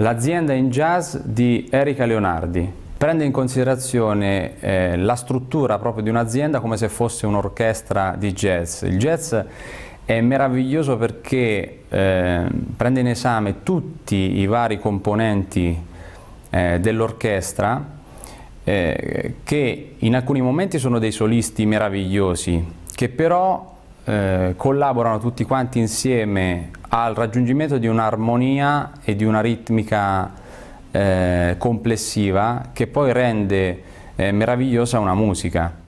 L'azienda in jazz di Erika Leonardi prende in considerazione eh, la struttura proprio di un'azienda come se fosse un'orchestra di jazz. Il jazz è meraviglioso perché eh, prende in esame tutti i vari componenti eh, dell'orchestra eh, che in alcuni momenti sono dei solisti meravigliosi che però eh, collaborano tutti quanti insieme al raggiungimento di un'armonia e di una ritmica eh, complessiva che poi rende eh, meravigliosa una musica.